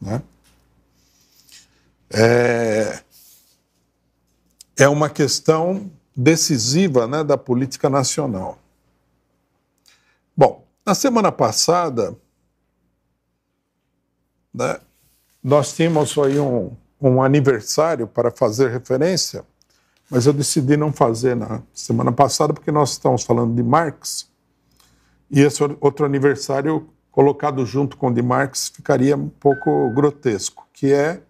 Né? É, é uma questão decisiva né, da política nacional. Bom, na semana passada, né, nós tínhamos aí um, um aniversário para fazer referência, mas eu decidi não fazer na semana passada, porque nós estamos falando de Marx, e esse outro aniversário colocado junto com o de Marx ficaria um pouco grotesco, que é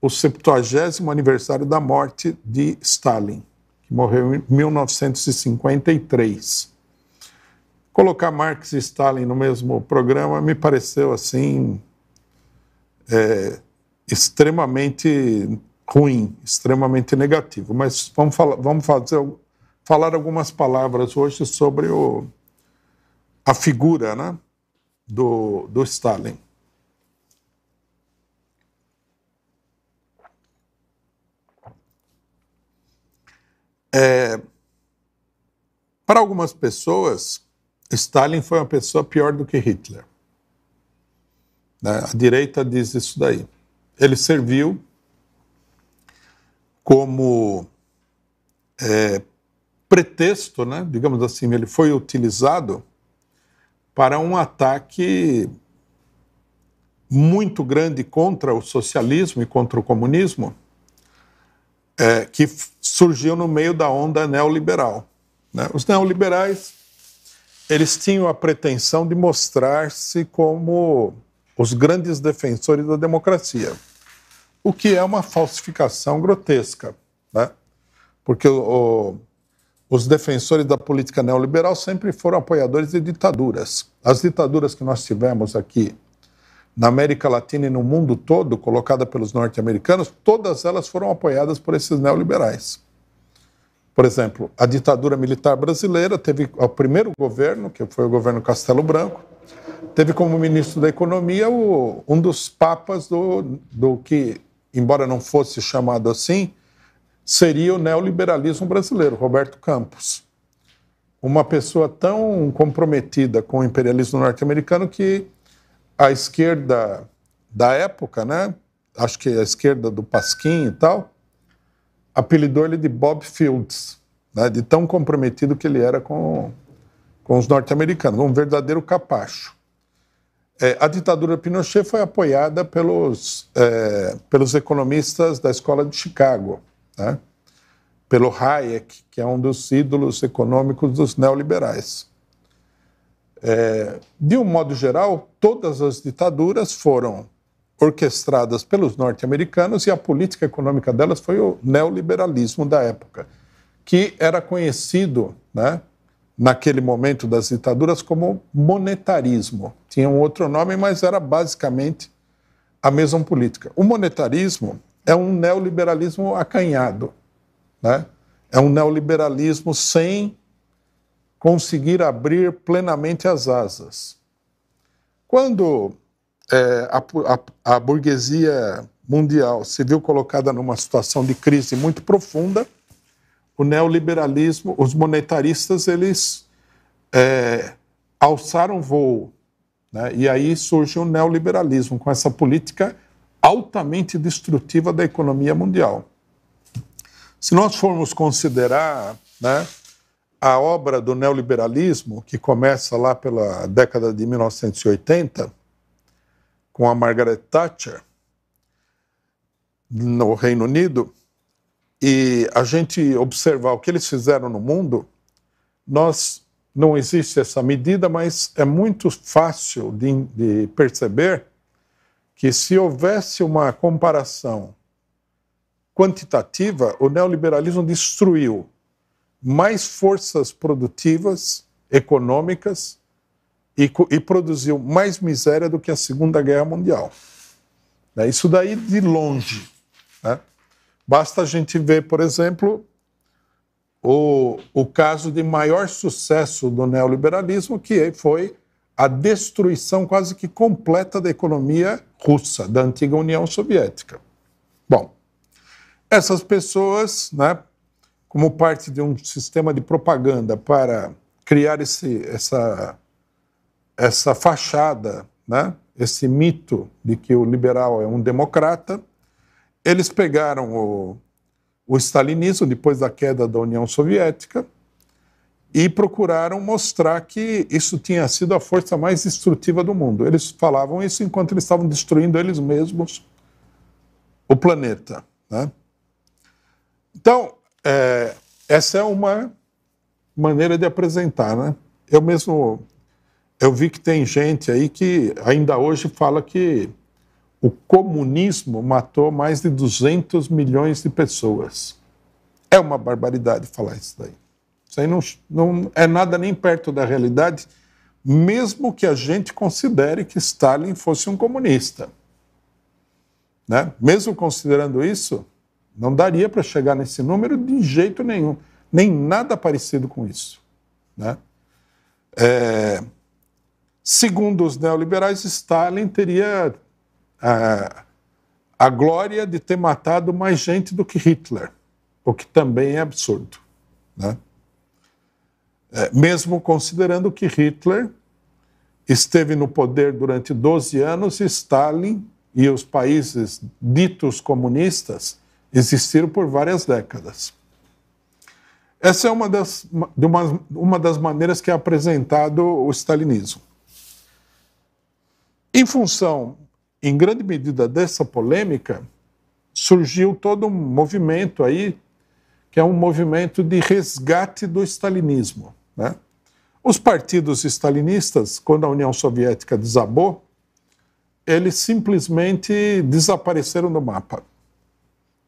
o 70 aniversário da morte de Stalin, que morreu em 1953. Colocar Marx e Stalin no mesmo programa me pareceu assim é, extremamente ruim, extremamente negativo. Mas vamos, falar, vamos fazer, falar algumas palavras hoje sobre o, a figura, né? do, do Stalin. É, para algumas pessoas, Stalin foi uma pessoa pior do que Hitler. Né? A direita diz isso daí. Ele serviu como é, pretexto, né? digamos assim, ele foi utilizado para um ataque muito grande contra o socialismo e contra o comunismo, é, que surgiu no meio da onda neoliberal. Né? Os neoliberais eles tinham a pretensão de mostrar-se como os grandes defensores da democracia, o que é uma falsificação grotesca, né? porque o, os defensores da política neoliberal sempre foram apoiadores de ditaduras. As ditaduras que nós tivemos aqui na América Latina e no mundo todo, colocada pelos norte-americanos, todas elas foram apoiadas por esses neoliberais. Por exemplo, a ditadura militar brasileira teve o primeiro governo, que foi o governo Castelo Branco, teve como ministro da Economia o, um dos papas do, do que, embora não fosse chamado assim, seria o neoliberalismo brasileiro, Roberto Campos. Uma pessoa tão comprometida com o imperialismo norte-americano que a esquerda da época, né? Acho que a esquerda do Pasquim e tal, apelidou ele de Bob Fields, né? de tão comprometido que ele era com, com os norte-americanos, um verdadeiro capacho. É, a ditadura Pinochet foi apoiada pelos, é, pelos economistas da escola de Chicago, né? pelo Hayek, que é um dos ídolos econômicos dos neoliberais. É, de um modo geral, todas as ditaduras foram orquestradas pelos norte-americanos e a política econômica delas foi o neoliberalismo da época, que era conhecido, né, naquele momento das ditaduras, como monetarismo. Tinha um outro nome, mas era basicamente a mesma política. O monetarismo é um neoliberalismo acanhado, né? É um neoliberalismo sem conseguir abrir plenamente as asas. Quando é, a, a, a burguesia mundial se viu colocada numa situação de crise muito profunda, o neoliberalismo, os monetaristas, eles é, alçaram voo. Né? E aí surge o neoliberalismo, com essa política altamente destrutiva da economia mundial. Se nós formos considerar né, a obra do neoliberalismo, que começa lá pela década de 1980, com a Margaret Thatcher, no Reino Unido, e a gente observar o que eles fizeram no mundo, nós não existe essa medida, mas é muito fácil de, de perceber que se houvesse uma comparação quantitativa, o neoliberalismo destruiu mais forças produtivas, econômicas, e, e, produziu mais miséria do que a Segunda Guerra Mundial. É isso daí de longe. Né? Basta a gente ver, por exemplo, o, o caso de maior sucesso do neoliberalismo, que foi a destruição quase que completa da economia russa, da antiga União Soviética. Bom, essas pessoas, né, como parte de um sistema de propaganda para criar esse, essa, essa fachada, né, esse mito de que o liberal é um democrata, eles pegaram o, o stalinismo depois da queda da União Soviética e procuraram mostrar que isso tinha sido a força mais destrutiva do mundo. Eles falavam isso enquanto eles estavam destruindo eles mesmos o planeta. Né? Então, é, essa é uma maneira de apresentar. Né? Eu mesmo eu vi que tem gente aí que ainda hoje fala que o comunismo matou mais de 200 milhões de pessoas. É uma barbaridade falar isso daí. Isso aí não, não é nada nem perto da realidade, mesmo que a gente considere que Stalin fosse um comunista. Né? Mesmo considerando isso, não daria para chegar nesse número de jeito nenhum, nem nada parecido com isso. Né? É, segundo os neoliberais, Stalin teria a, é, a glória de ter matado mais gente do que Hitler, o que também é absurdo. Né? É, mesmo considerando que Hitler esteve no poder durante 12 anos Stalin e os países ditos comunistas existiram por várias décadas. Essa é uma das, uma, uma das maneiras que é apresentado o stalinismo. Em função, em grande medida, dessa polêmica, surgiu todo um movimento aí, que é um movimento de resgate do stalinismo. Né? Os partidos stalinistas, quando a União Soviética desabou, eles simplesmente desapareceram do mapa.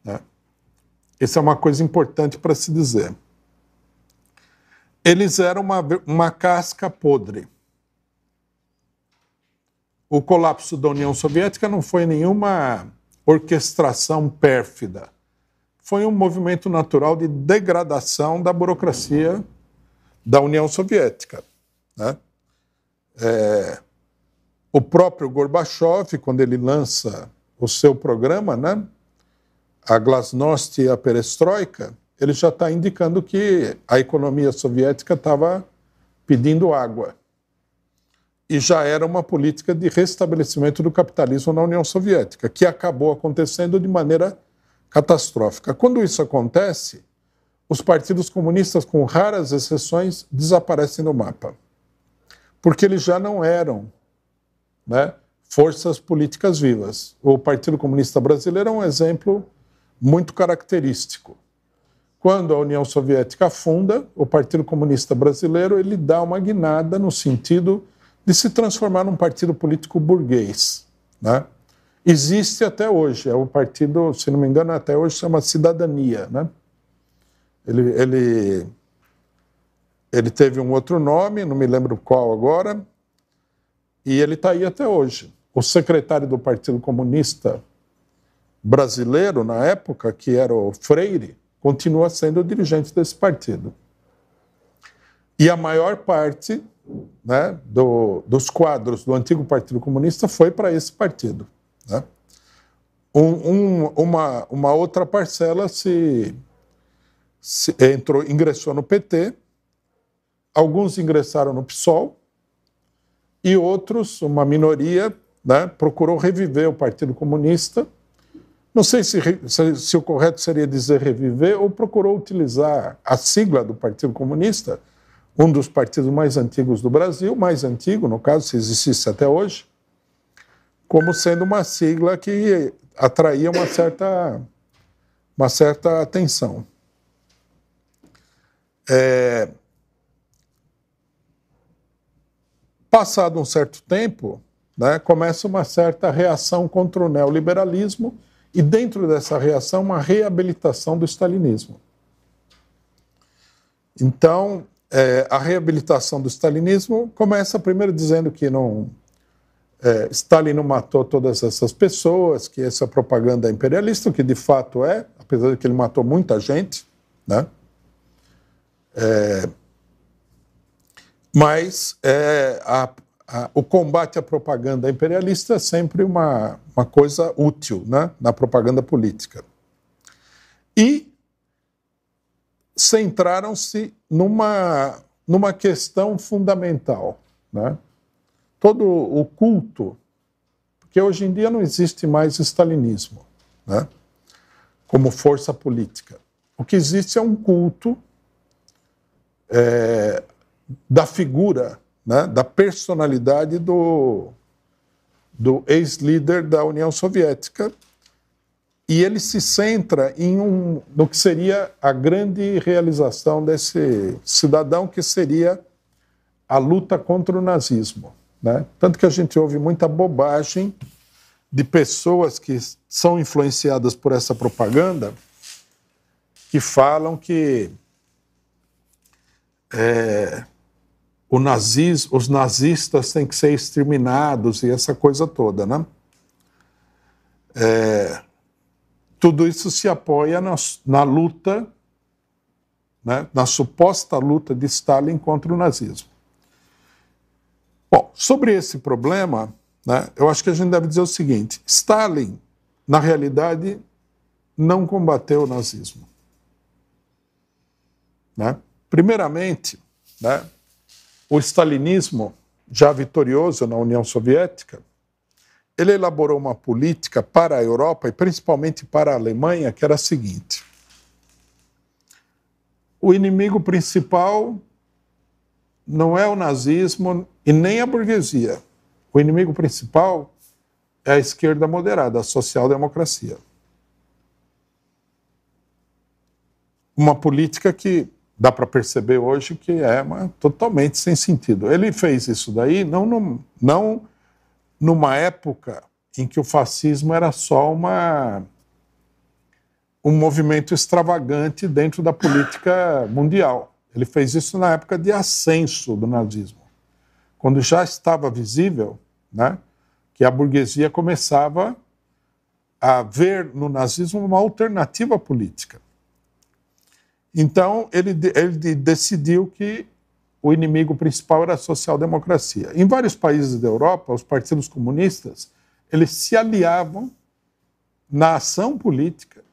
Né? é uma coisa importante para se dizer. Eles eram uma, uma casca podre. O colapso da União Soviética não foi nenhuma orquestração pérfida. Foi um movimento natural de degradação da burocracia da União Soviética. Né? É, o próprio Gorbachev, quando ele lança o seu programa, né, a Glasnost e a Perestroika, ele já está indicando que a economia soviética estava pedindo água. E já era uma política de restabelecimento do capitalismo na União Soviética, que acabou acontecendo de maneira catastrófica. Quando isso acontece, os partidos comunistas, com raras exceções, desaparecem do mapa. Porque eles já não eram né, forças políticas vivas. O Partido Comunista Brasileiro é um exemplo muito característico. Quando a União Soviética funda o Partido Comunista Brasileiro ele dá uma guinada no sentido de se transformar num partido político burguês. Né? Existe até hoje, é o partido, se não me engano, até hoje chama Cidadania, né? Ele, ele, ele teve um outro nome, não me lembro qual agora, e ele está aí até hoje. O secretário do Partido Comunista brasileiro, na época, que era o Freire, continua sendo o dirigente desse partido. E a maior parte né, do, dos quadros do antigo Partido Comunista foi para esse partido. Né? Um, um, uma, uma outra parcela se eh, entrou, ingressou no PT, alguns ingressaram no PSOL e outros, uma minoria, né, procurou reviver o Partido Comunista. Não sei se, se, se o correto seria dizer reviver ou procurou utilizar a sigla do Partido Comunista, um dos partidos mais antigos do Brasil, mais antigo, no caso, se existisse até hoje, como sendo uma sigla que atraía uma certa, uma certa atenção. É... Passado um certo tempo, né, começa uma certa reação contra o neoliberalismo e, dentro dessa reação, uma reabilitação do stalinismo. Então, é, a reabilitação do stalinismo começa primeiro dizendo que não é, Stalin não matou todas essas pessoas, que essa é propaganda é imperialista, o que de fato é, apesar de que ele matou muita gente, né? É, mas é, a, a, o combate à propaganda imperialista é sempre uma, uma coisa útil né, na propaganda política. E centraram-se numa, numa questão fundamental. Né? Todo o culto, porque hoje em dia não existe mais stalinismo né? como força política. O que existe é um culto é, da figura, né, da personalidade do, do ex-líder da União Soviética. E ele se centra em um, no que seria a grande realização desse cidadão, que seria a luta contra o nazismo. Né? Tanto que a gente ouve muita bobagem de pessoas que são influenciadas por essa propaganda que falam que é, o nazis os nazistas têm que ser exterminados e essa coisa toda, né? É, tudo isso se apoia na, na luta, né, na suposta luta de Stalin contra o nazismo. Bom, sobre esse problema, né, eu acho que a gente deve dizer o seguinte: Stalin, na realidade, não combateu o nazismo. Né? Primeiramente, né, o stalinismo, já vitorioso na União Soviética, ele elaborou uma política para a Europa e principalmente para a Alemanha que era a seguinte: o inimigo principal não é o nazismo e nem a burguesia. O inimigo principal é a esquerda moderada, a social-democracia. Uma política que dá para perceber hoje que é uma, totalmente sem sentido. Ele fez isso daí não, no, não numa época em que o fascismo era só uma um movimento extravagante dentro da política mundial. Ele fez isso na época de ascenso do nazismo, quando já estava visível, né, que a burguesia começava a ver no nazismo uma alternativa política. Então, ele, ele decidiu que o inimigo principal era a social-democracia. Em vários países da Europa, os partidos comunistas eles se aliavam na ação política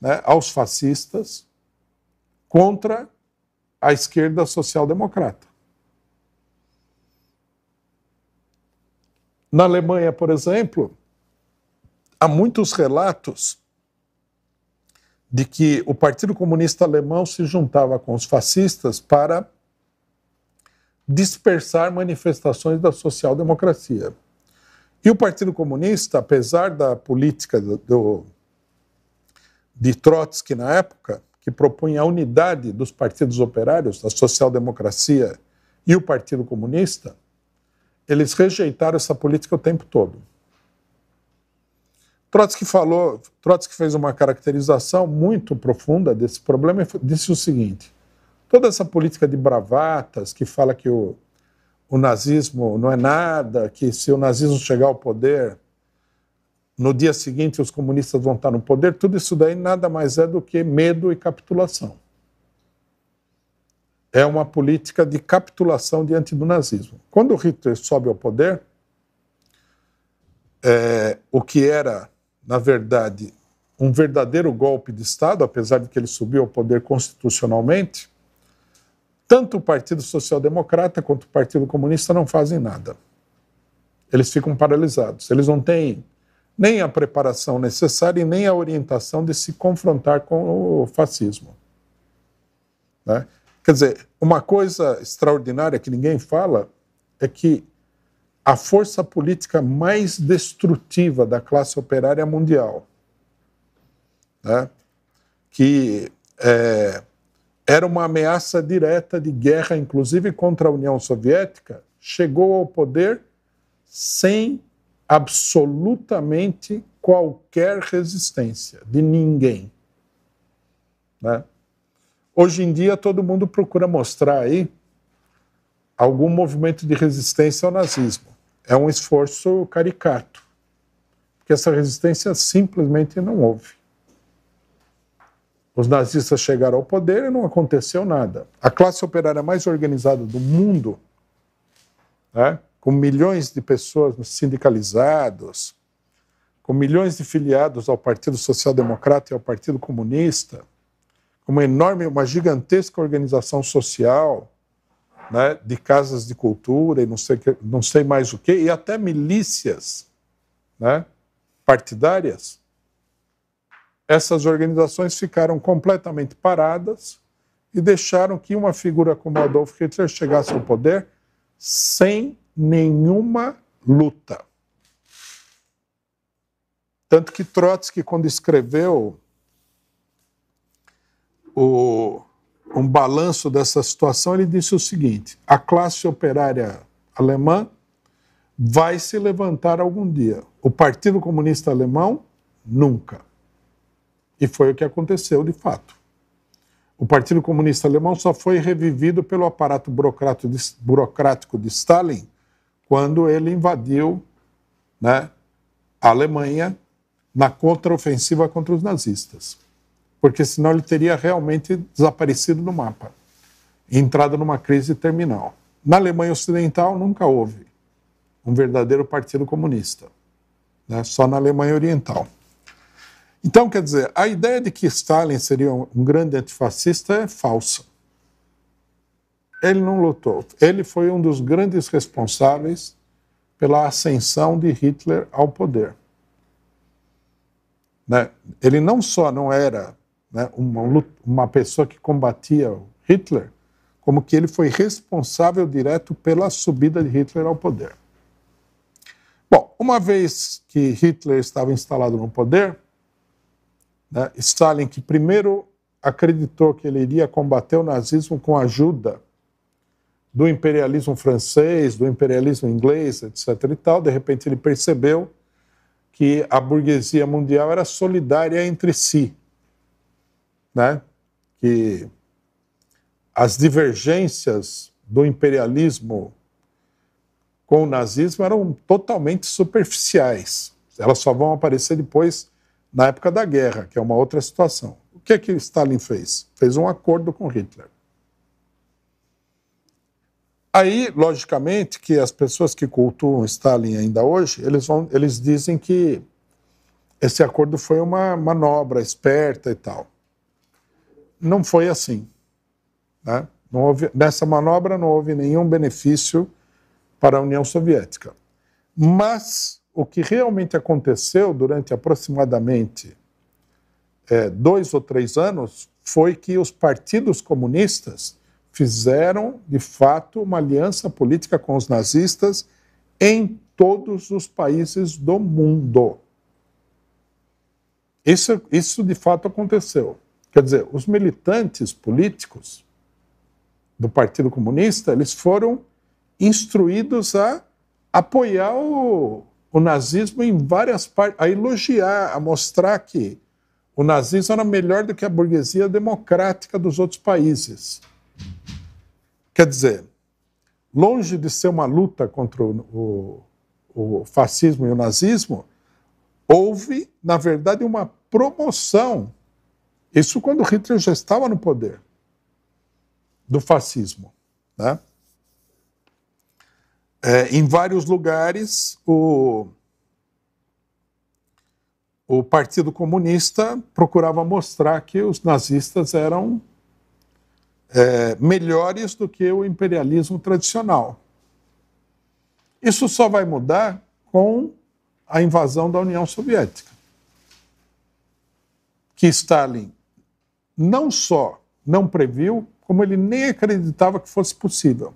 né, aos fascistas contra a esquerda social-democrata. Na Alemanha, por exemplo, há muitos relatos de que o Partido Comunista Alemão se juntava com os fascistas para dispersar manifestações da social-democracia. E o Partido Comunista, apesar da política do, de Trotsky na época, que propunha a unidade dos partidos operários, da social-democracia e o Partido Comunista, eles rejeitaram essa política o tempo todo. Trotsky falou, Trotsky fez uma caracterização muito profunda desse problema e disse o seguinte: toda essa política de bravatas que fala que o, o nazismo não é nada, que se o nazismo chegar ao poder, no dia seguinte os comunistas vão estar no poder, tudo isso daí nada mais é do que medo e capitulação. É uma política de capitulação diante do nazismo. Quando Hitler sobe ao poder, é, o que era na verdade, um verdadeiro golpe de Estado, apesar de que ele subiu ao poder constitucionalmente, tanto o Partido Social Democrata quanto o Partido Comunista não fazem nada. Eles ficam paralisados. Eles não têm nem a preparação necessária e nem a orientação de se confrontar com o fascismo. Né? Quer dizer, uma coisa extraordinária que ninguém fala é que a força política mais destrutiva da classe operária mundial, né? que é, era uma ameaça direta de guerra, inclusive contra a União Soviética, chegou ao poder sem absolutamente qualquer resistência de ninguém. Né? Hoje em dia, todo mundo procura mostrar aí algum movimento de resistência ao nazismo é um esforço caricato, porque essa resistência simplesmente não houve. Os nazistas chegaram ao poder e não aconteceu nada. A classe operária mais organizada do mundo, né, com milhões de pessoas sindicalizados, com milhões de filiados ao Partido Social Democrata e ao Partido Comunista, uma enorme, uma gigantesca organização social, né, de casas de cultura e não sei, não sei mais o que, e até milícias né, partidárias, essas organizações ficaram completamente paradas e deixaram que uma figura como Adolf Hitler chegasse ao poder sem nenhuma luta. Tanto que Trotsky, quando escreveu o um balanço dessa situação, ele disse o seguinte: a classe operária alemã vai se levantar algum dia. O Partido Comunista Alemão, nunca. E foi o que aconteceu de fato. O Partido Comunista Alemão só foi revivido pelo aparato burocrático de Stalin quando ele invadiu né, a Alemanha na contraofensiva contra os nazistas porque senão ele teria realmente desaparecido do mapa, entrado numa crise terminal. Na Alemanha Ocidental nunca houve um verdadeiro partido comunista, né? só na Alemanha Oriental. Então, quer dizer, a ideia de que Stalin seria um grande antifascista é falsa. Ele não lutou. Ele foi um dos grandes responsáveis pela ascensão de Hitler ao poder. Né? Ele não só não era né, uma, uma pessoa que combatia Hitler, como que ele foi responsável direto pela subida de Hitler ao poder. Bom, uma vez que Hitler estava instalado no poder, né, Stalin, que primeiro acreditou que ele iria combater o nazismo com a ajuda do imperialismo francês, do imperialismo inglês, etc. e tal, de repente ele percebeu que a burguesia mundial era solidária entre si né, que as divergências do imperialismo com o nazismo eram totalmente superficiais. Elas só vão aparecer depois na época da guerra, que é uma outra situação. O que é que Stalin fez? Fez um acordo com Hitler. Aí, logicamente, que as pessoas que cultuam Stalin ainda hoje, eles, vão, eles dizem que esse acordo foi uma manobra esperta e tal não foi assim. Né? Não houve, nessa manobra não houve nenhum benefício para a União Soviética. Mas o que realmente aconteceu durante aproximadamente é, dois ou três anos foi que os partidos comunistas fizeram, de fato, uma aliança política com os nazistas em todos os países do mundo. Isso, isso de fato aconteceu. Quer dizer, os militantes políticos do Partido Comunista, eles foram instruídos a apoiar o, o nazismo em várias partes, a elogiar, a mostrar que o nazismo era melhor do que a burguesia democrática dos outros países. Quer dizer, longe de ser uma luta contra o, o, o fascismo e o nazismo, houve, na verdade, uma promoção isso quando Hitler já estava no poder do fascismo. Né? É, em vários lugares, o, o Partido Comunista procurava mostrar que os nazistas eram é, melhores do que o imperialismo tradicional. Isso só vai mudar com a invasão da União Soviética, que Stalin não só não previu, como ele nem acreditava que fosse possível.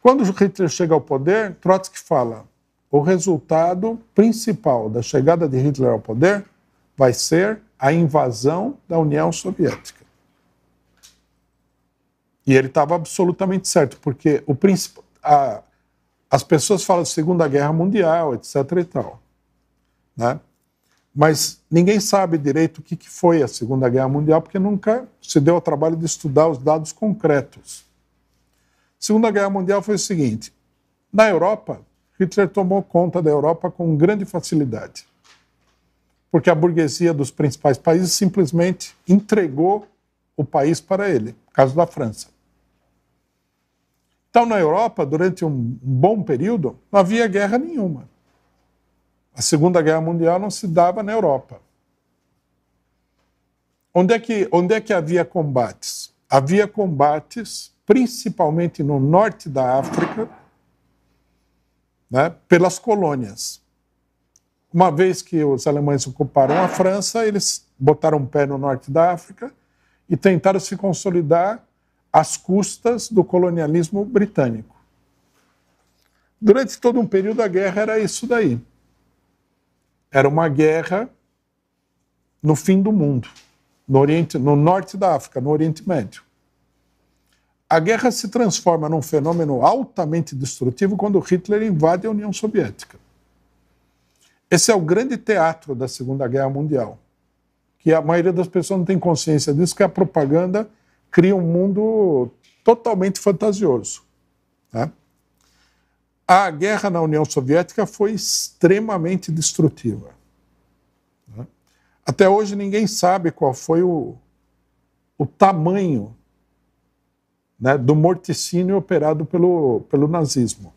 Quando Hitler chega ao poder, Trotsky fala: o resultado principal da chegada de Hitler ao poder vai ser a invasão da União Soviética. E ele estava absolutamente certo, porque o princip... A... as pessoas falam de Segunda Guerra Mundial, etc. e tal. Né? mas ninguém sabe direito o que, foi a Segunda Guerra Mundial, porque nunca se deu ao trabalho de estudar os dados concretos. A Segunda Guerra Mundial foi o seguinte: na Europa, Hitler tomou conta da Europa com grande facilidade, porque a burguesia dos principais países simplesmente entregou o país para ele, caso da França. Então, na Europa, durante um bom período, não havia guerra nenhuma. A Segunda Guerra Mundial não se dava na Europa. Onde é que, onde é que havia combates? Havia combates principalmente no norte da África, né, pelas colônias. Uma vez que os alemães ocuparam a França, eles botaram um pé no norte da África e tentaram se consolidar às custas do colonialismo britânico. Durante todo um período, a guerra era isso daí era uma guerra no fim do mundo, no, Oriente, no norte da África, no Oriente Médio. A guerra se transforma num fenômeno altamente destrutivo quando Hitler invade a União Soviética. Esse é o grande teatro da Segunda Guerra Mundial, que a maioria das pessoas não tem consciência disso, que a propaganda cria um mundo totalmente fantasioso. Tá? a guerra na União Soviética foi extremamente destrutiva. Né? Até hoje ninguém sabe qual foi o, o tamanho né, do morticínio operado pelo, pelo nazismo.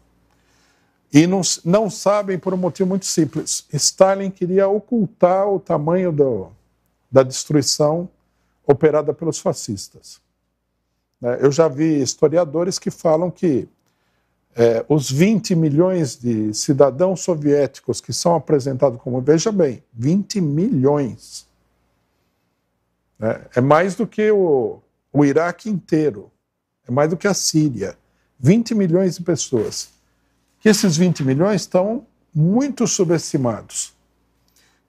E não, não sabem por um motivo muito simples. Stalin queria ocultar o tamanho do, da destruição operada pelos fascistas. Né? Eu já vi historiadores que falam que é, os 20 milhões de cidadãos soviéticos que são apresentados como, veja bem, 20 milhões. Né? É mais do que o, o Iraque inteiro, é mais do que a Síria. 20 milhões de pessoas. Que esses 20 milhões estão muito subestimados.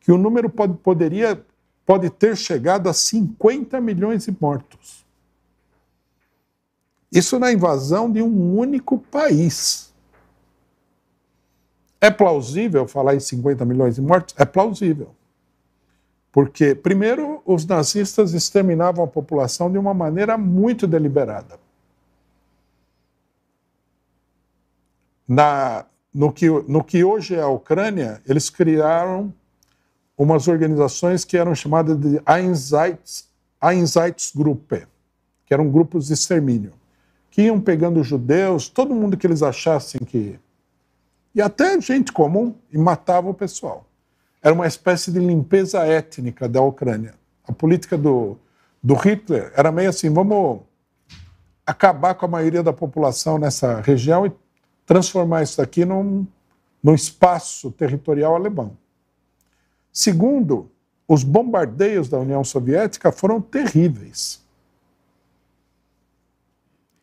Que o número pode, poderia, pode ter chegado a 50 milhões de mortos. Isso na invasão de um único país. É plausível falar em 50 milhões de mortos? É plausível. Porque, primeiro, os nazistas exterminavam a população de uma maneira muito deliberada. Na, no, que, no que hoje é a Ucrânia, eles criaram umas organizações que eram chamadas de Einsatzgruppe, que eram grupos de extermínio iam pegando judeus, todo mundo que eles achassem que ia. E até gente comum, e matava o pessoal. Era uma espécie de limpeza étnica da Ucrânia. A política do, do Hitler era meio assim: vamos acabar com a maioria da população nessa região e transformar isso aqui num, num espaço territorial alemão. Segundo, os bombardeios da União Soviética foram terríveis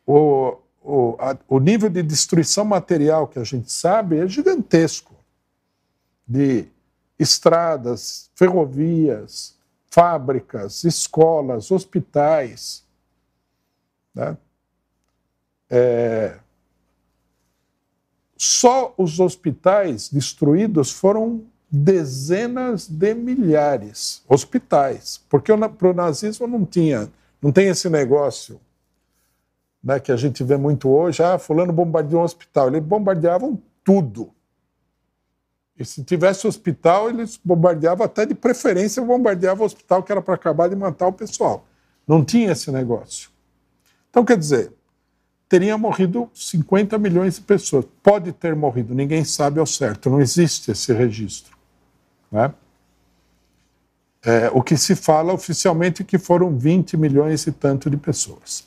o, o, a, o nível de destruição material que a gente sabe é gigantesco de estradas, ferrovias, fábricas, escolas, hospitais. Né? É... Só os hospitais destruídos foram dezenas de milhares. Hospitais. Porque para o nazismo não tinha, não tem esse negócio né, que a gente vê muito hoje, ah, fulano bombardeou um hospital. Eles bombardeavam tudo. E se tivesse hospital, eles bombardeavam até de preferência, bombardeava o hospital que era para acabar de matar o pessoal. Não tinha esse negócio. Então, quer dizer, teria morrido 50 milhões de pessoas. Pode ter morrido, ninguém sabe ao certo, não existe esse registro. Né? É, o que se fala oficialmente é que foram 20 milhões e tanto de pessoas.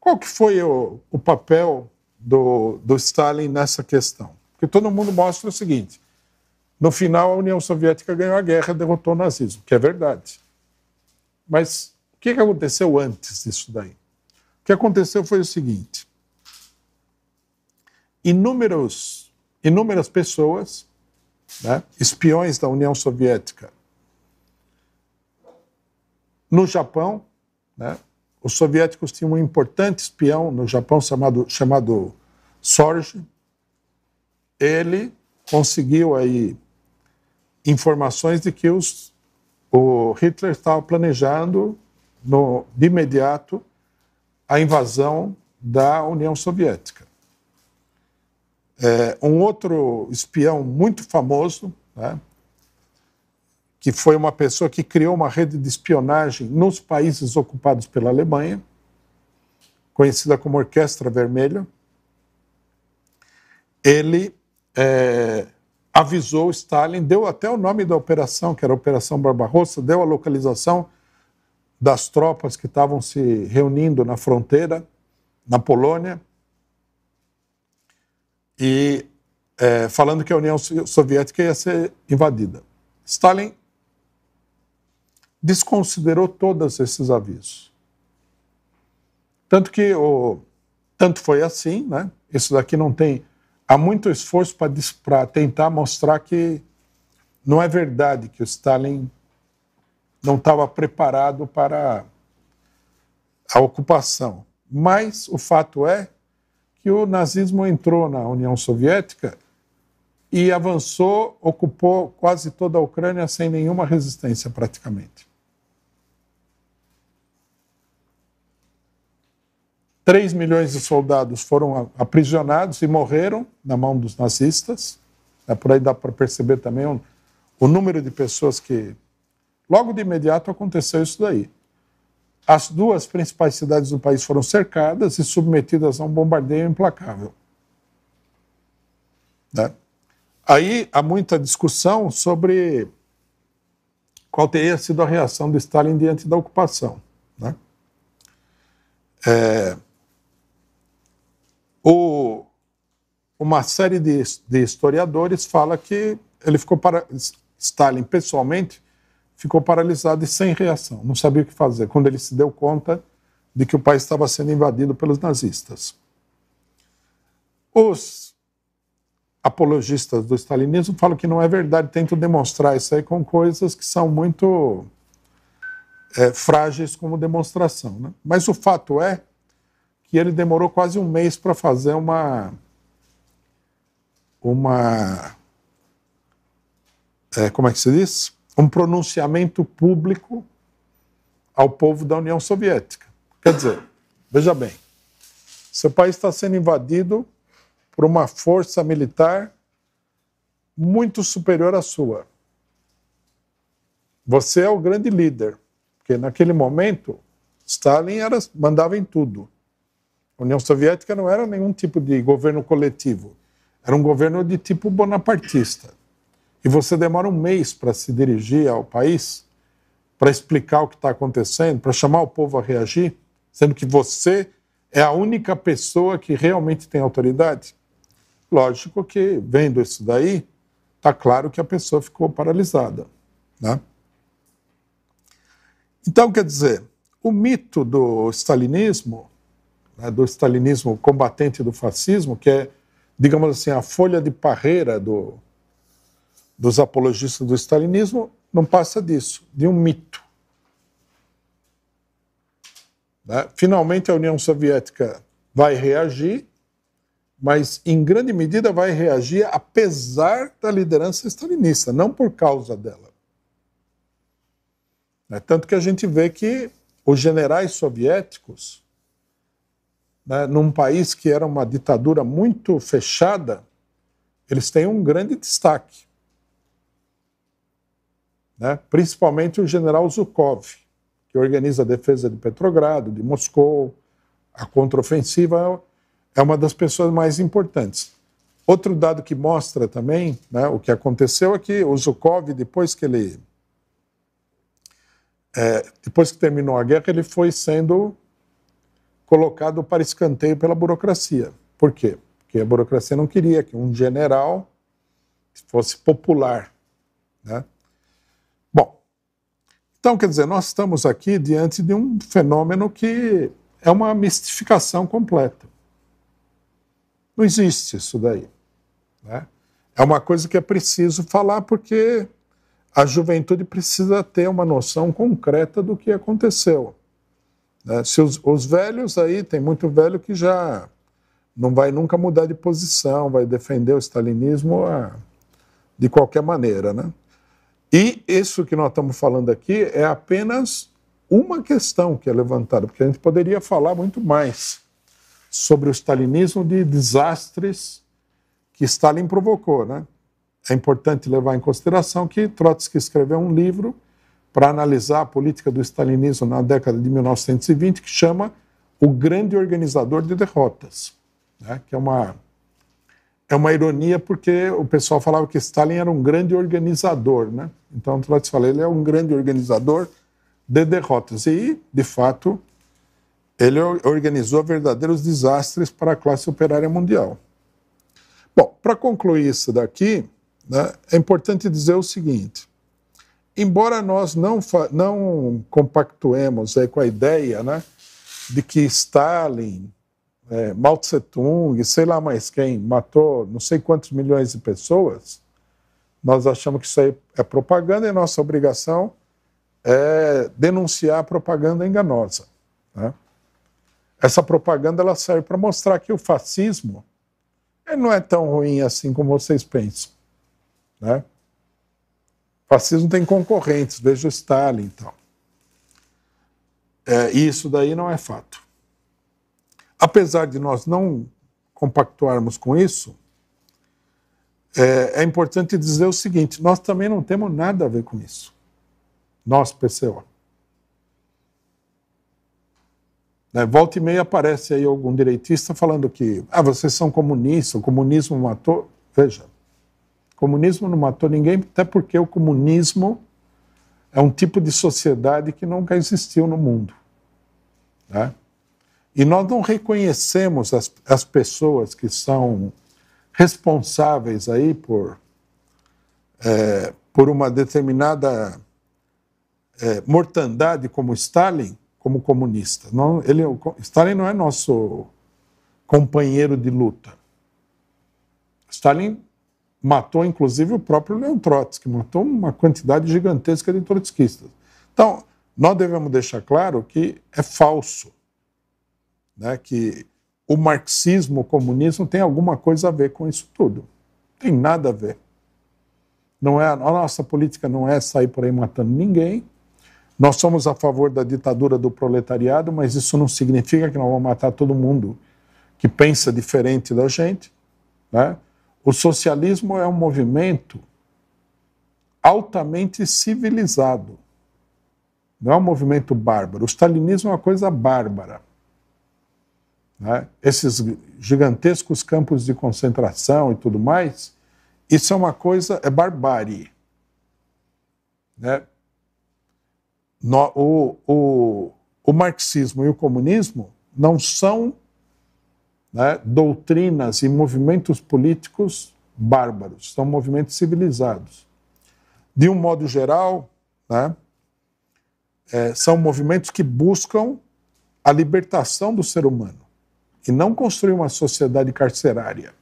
Qual que foi o, o papel do, do Stalin nessa questão? Porque todo mundo mostra o seguinte: no final, a União Soviética ganhou a guerra, derrotou o nazismo, que é verdade. Mas o que aconteceu antes disso daí? O que aconteceu foi o seguinte: inúmeros, inúmeras pessoas, né, espiões da União Soviética, no Japão, né, os soviéticos tinham um importante espião no Japão chamado, chamado Sorge. Ele conseguiu aí informações de que os, o Hitler estava planejando no, de imediato a invasão da União Soviética. É, um outro espião muito famoso, né, que foi uma pessoa que criou uma rede de espionagem nos países ocupados pela Alemanha, conhecida como Orquestra Vermelha. Ele é, avisou Stalin, deu até o nome da operação, que era a Operação Barbarossa, deu a localização das tropas que estavam se reunindo na fronteira, na Polônia, e é, falando que a União Soviética ia ser invadida. Stalin desconsiderou todos esses avisos. Tanto que o tanto foi assim, né? Isso daqui não tem há muito esforço para tentar mostrar que não é verdade que o Stalin não estava preparado para a ocupação. Mas o fato é que o nazismo entrou na União Soviética e avançou, ocupou quase toda a Ucrânia sem nenhuma resistência, praticamente. 3 milhões de soldados foram aprisionados e morreram na mão dos nazistas. É, por aí dá para perceber também o, o número de pessoas que. Logo de imediato aconteceu isso daí. As duas principais cidades do país foram cercadas e submetidas a um bombardeio implacável. Né? Aí há muita discussão sobre qual teria sido a reação de Stalin diante da ocupação. Né? É, o, uma série de, de, historiadores fala que ele ficou para Stalin pessoalmente ficou paralisado e sem reação, não sabia o que fazer quando ele se deu conta de que o país estava sendo invadido pelos nazistas. Os apologistas do stalinismo falam que não é verdade, tentam demonstrar isso aí com coisas que são muito é, frágeis como demonstração. Né? Mas o fato é que ele demorou quase um mês para fazer uma. Uma. É, como é que se diz? Um pronunciamento público ao povo da União Soviética. Quer dizer, veja bem, seu país está sendo invadido por uma força militar muito superior à sua. Você é o grande líder, porque naquele momento Stalin era, mandava em tudo. A União Soviética não era nenhum tipo de governo coletivo, era um governo de tipo bonapartista. E você demora um mês para se dirigir ao país, para explicar o que está acontecendo, para chamar o povo a reagir, sendo que você é a única pessoa que realmente tem autoridade. Lógico que, vendo isso daí, está claro que a pessoa ficou paralisada. Né? Então, quer dizer, o mito do stalinismo né, do stalinismo combatente do fascismo, que é, digamos assim, a folha de parreira do, dos apologistas do stalinismo, não passa disso, de um mito. Né? Finalmente, a União Soviética vai reagir, mas em grande medida vai reagir apesar da liderança stalinista, não por causa dela. Né? Tanto que a gente vê que os generais soviéticos né, num país que era uma ditadura muito fechada, eles têm um grande destaque. Né? Principalmente o general Zhukov, que organiza a defesa de Petrogrado, de Moscou, a contraofensiva, é uma das pessoas mais importantes. Outro dado que mostra também né, o que aconteceu é que o Zhukov, depois que ele. É, depois que terminou a guerra, ele foi sendo colocado para escanteio pela burocracia. Por quê? Porque a burocracia não queria que um general fosse popular. Né? Bom, então quer dizer, nós estamos aqui diante de um fenômeno que é uma mistificação completa. Não existe isso daí. Né? É uma coisa que é preciso falar porque a juventude precisa ter uma noção concreta do que aconteceu. Né? Se os, os velhos aí, tem muito velho que já não vai nunca mudar de posição, vai defender o stalinismo a, ah, de qualquer maneira. Né? E isso que nós estamos falando aqui é apenas uma questão que é levantada, porque a gente poderia falar muito mais sobre o stalinismo de desastres que Stalin provocou. Né? É importante levar em consideração que Trotsky escreveu um livro para analisar a política do stalinismo na década de 1920, que chama O Grande Organizador de Derrotas, né? que é uma, é uma ironia porque o pessoal falava que Stalin era um grande organizador. Né? Então, tu te falei, ele é um grande organizador de derrotas. E, de fato, ele organizou verdadeiros desastres para a classe operária mundial. Bom, para concluir isso daqui, né, é importante dizer o seguinte: embora nós não, não compactuemos aí é, com a ideia né, de que Stalin, é, Mao Tse-tung, sei lá mais quem, matou não sei quantos milhões de pessoas, nós achamos que isso aí é propaganda e nossa obrigação é denunciar a propaganda enganosa. Né? Essa propaganda ela serve para mostrar que o fascismo não é tão ruim assim como vocês pensam. Né? O fascismo tem concorrentes, veja o Stalin então. é, e É, isso daí não é fato. Apesar de nós não compactuarmos com isso, é, é, importante dizer o seguinte: nós também não temos nada a ver com isso. Nós, PCO. Né, volta e meia aparece aí algum direitista falando que ah, vocês são comunistas, o comunismo matou. Veja, comunismo não matou ninguém, até porque o comunismo é um tipo de sociedade que nunca existiu no mundo. Né? E nós não reconhecemos as, as pessoas que são responsáveis aí por, é, por uma determinada é, mortandade como Stalin, como comunista. Não, ele, é Stalin não é nosso companheiro de luta. Stalin matou inclusive o próprio Leon Trotsky, matou uma quantidade gigantesca de trotskistas. Então, nós devemos deixar claro que é falso, né, que o marxismo, o comunismo tem alguma coisa a ver com isso tudo. Tem nada a ver. Não é a nossa política não é sair por aí matando ninguém. Nós somos a favor da ditadura do proletariado, mas isso não significa que nós vamos matar todo mundo que pensa diferente da gente, né? O socialismo é um movimento altamente civilizado. Não é um movimento bárbaro. O stalinismo é uma coisa bárbara. Né? Esses gigantescos campos de concentração e tudo mais, isso é uma coisa, é barbárie. Né? No, o, o, o marxismo e o comunismo não são né, doutrinas e movimentos políticos bárbaros, são movimentos civilizados. De um modo geral, né, é, são movimentos que buscam a libertação do ser humano e não construir uma sociedade carcerária.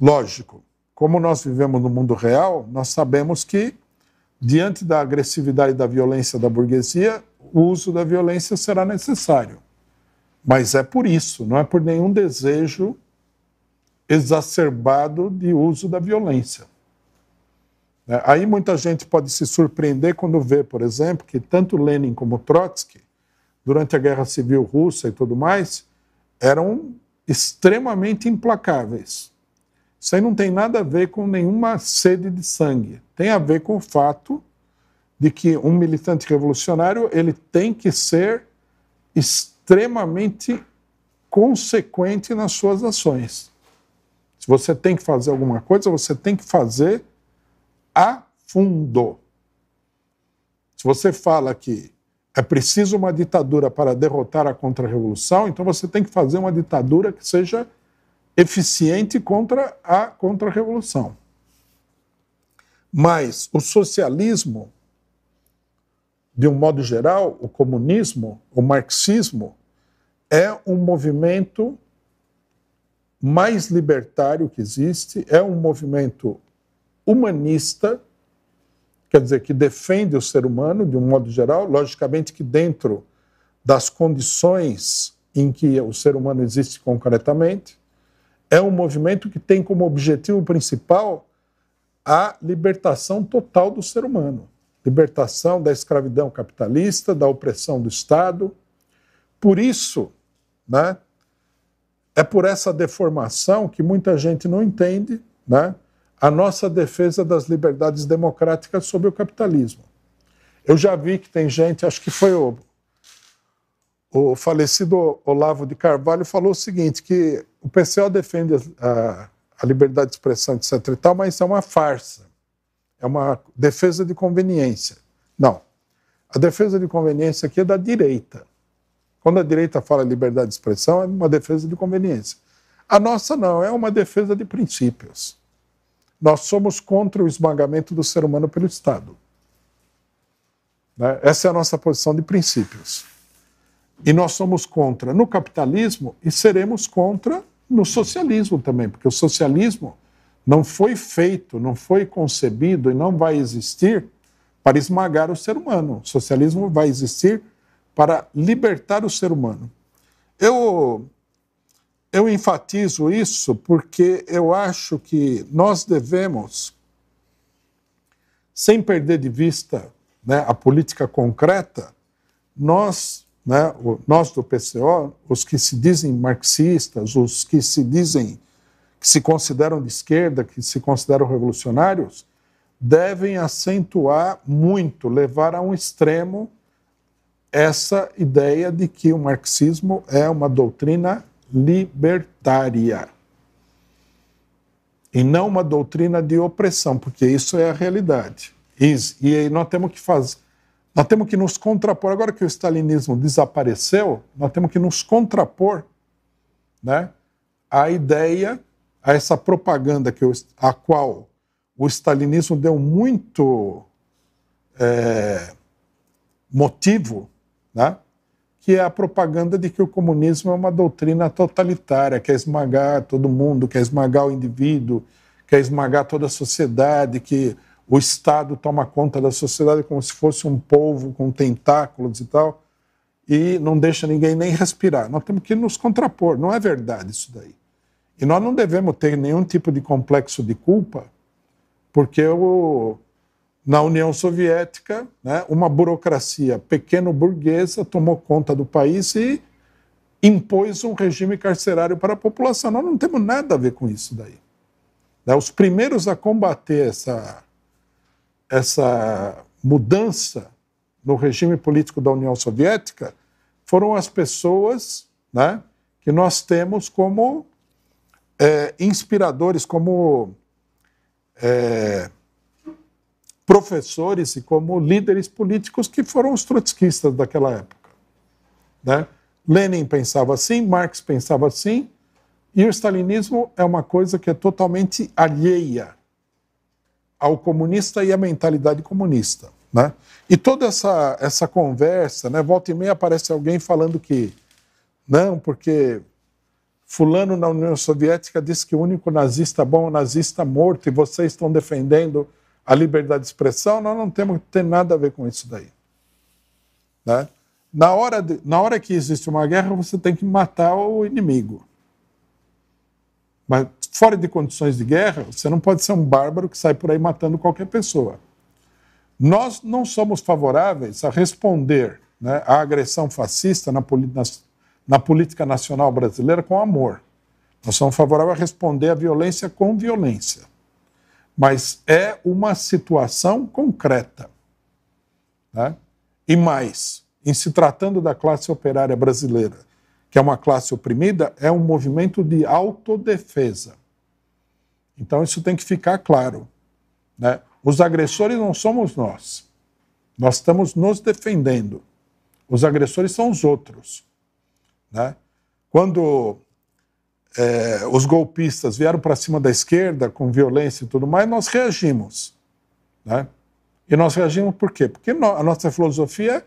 Lógico, como nós vivemos no mundo real, nós sabemos que, diante da agressividade e da violência da burguesia, o uso da violência será necessário. Mas é por isso, não é por nenhum desejo exacerbado de uso da violência. Né? Aí muita gente pode se surpreender quando vê, por exemplo, que tanto Lenin como Trotsky, durante a Guerra Civil Russa e tudo mais, eram extremamente implacáveis. Isso aí não tem nada a ver com nenhuma sede de sangue. Tem a ver com o fato de que um militante revolucionário ele tem que ser extremamente extremamente consequente nas suas ações. Se você tem que fazer alguma coisa, você tem que fazer a fundo. Se você fala que é preciso uma ditadura para derrotar a contra-revolução, então você tem que fazer uma ditadura que seja eficiente contra a contra-revolução. Mas o socialismo de um modo geral, o comunismo, o marxismo, é um movimento mais libertário que existe, é um movimento humanista, quer dizer, que defende o ser humano de um modo geral, logicamente que dentro das condições em que o ser humano existe concretamente, é um movimento que tem como objetivo principal a libertação total do ser humano libertação da escravidão capitalista, da opressão do Estado. Por isso, né, é por essa deformação que muita gente não entende né, a nossa defesa das liberdades democráticas sobre o capitalismo. Eu já vi que tem gente, acho que foi o, o falecido Olavo de Carvalho, falou o seguinte: que o PCO defende a, a liberdade de expressão, etc. e tal, mas é uma farsa é uma defesa de conveniência. Não. A defesa de conveniência aqui é da direita. Quando a direita fala liberdade de expressão, é uma defesa de conveniência. A nossa não, é uma defesa de princípios. Nós somos contra o esmagamento do ser humano pelo Estado. Né? Essa é a nossa posição de princípios. E nós somos contra no capitalismo e seremos contra no socialismo também, porque o socialismo não foi feito, não foi concebido e não vai existir para esmagar o ser humano. O socialismo vai existir para libertar o ser humano. Eu, eu enfatizo isso porque eu acho que nós devemos, sem perder de vista né, a política concreta, nós, né, nós do PCO, os que se dizem marxistas, os que se dizem que se consideram de esquerda, que se consideram revolucionários, devem acentuar muito, levar a um extremo essa ideia de que o marxismo é uma doutrina libertária e não uma doutrina de opressão, porque isso é a realidade. E, aí nós temos que fazer, nós temos que nos contrapor. Agora que o stalinismo desapareceu, nós temos que nos contrapor, né, à ideia a essa propaganda que a qual o stalinismo deu muito é, motivo, né? que é a propaganda de que o comunismo é uma doutrina totalitária, quer esmagar todo mundo, quer esmagar o indivíduo, quer esmagar toda a sociedade, que o Estado toma conta da sociedade como se fosse um povo com tentáculos e tal, e não deixa ninguém nem respirar. Nós temos que nos contrapor, não é verdade isso daí. E nós não devemos ter nenhum tipo de complexo de culpa, porque o, na União Soviética, né, uma burocracia pequeno-burguesa tomou conta do país e impôs um regime carcerário para a população. Nós não temos nada a ver com isso daí. Né, os primeiros a combater essa, essa mudança no regime político da União Soviética foram as pessoas né, que nós temos como é, inspiradores como é, professores e como líderes políticos que foram os trotskistas daquela época. Né? Lenin pensava assim, Marx pensava assim, e o stalinismo é uma coisa que é totalmente alheia ao comunista e à mentalidade comunista. Né? E toda essa, essa conversa, né, volta e meia aparece alguém falando que não, porque Fulano na União Soviética disse que o único nazista bom é o nazista morto e vocês estão defendendo a liberdade de expressão. Nós não temos ter nada a ver com isso daí. Né? Na, hora de, na hora que existe uma guerra, você tem que matar o inimigo. Mas fora de condições de guerra, você não pode ser um bárbaro que sai por aí matando qualquer pessoa. Nós não somos favoráveis a responder né, à agressão fascista na, nas na política nacional brasileira com amor. Nós somos favoráveis a responder à violência com violência. Mas é uma situação concreta. Né? E mais, em se tratando da classe operária brasileira, que é uma classe oprimida, é um movimento de autodefesa. Então isso tem que ficar claro. Né? Os agressores não somos nós. Nós estamos nos defendendo. Os agressores são os outros. Né? Quando é, os golpistas vieram para cima da esquerda com violência e tudo mais, nós reagimos. Né? E nós reagimos por quê? Porque a nossa filosofia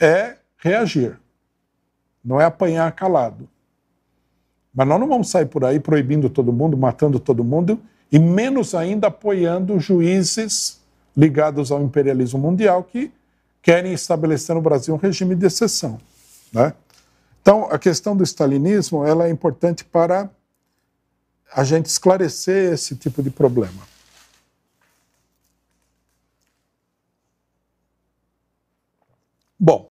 é reagir, não é apanhar calado. Mas nós não vamos sair por aí proibindo todo mundo, matando todo mundo, e menos ainda apoiando juízes ligados ao imperialismo mundial que querem estabelecer no Brasil um regime de exceção. Né? Então, a questão do stalinismo ela é importante para a gente esclarecer esse tipo de problema. Bom,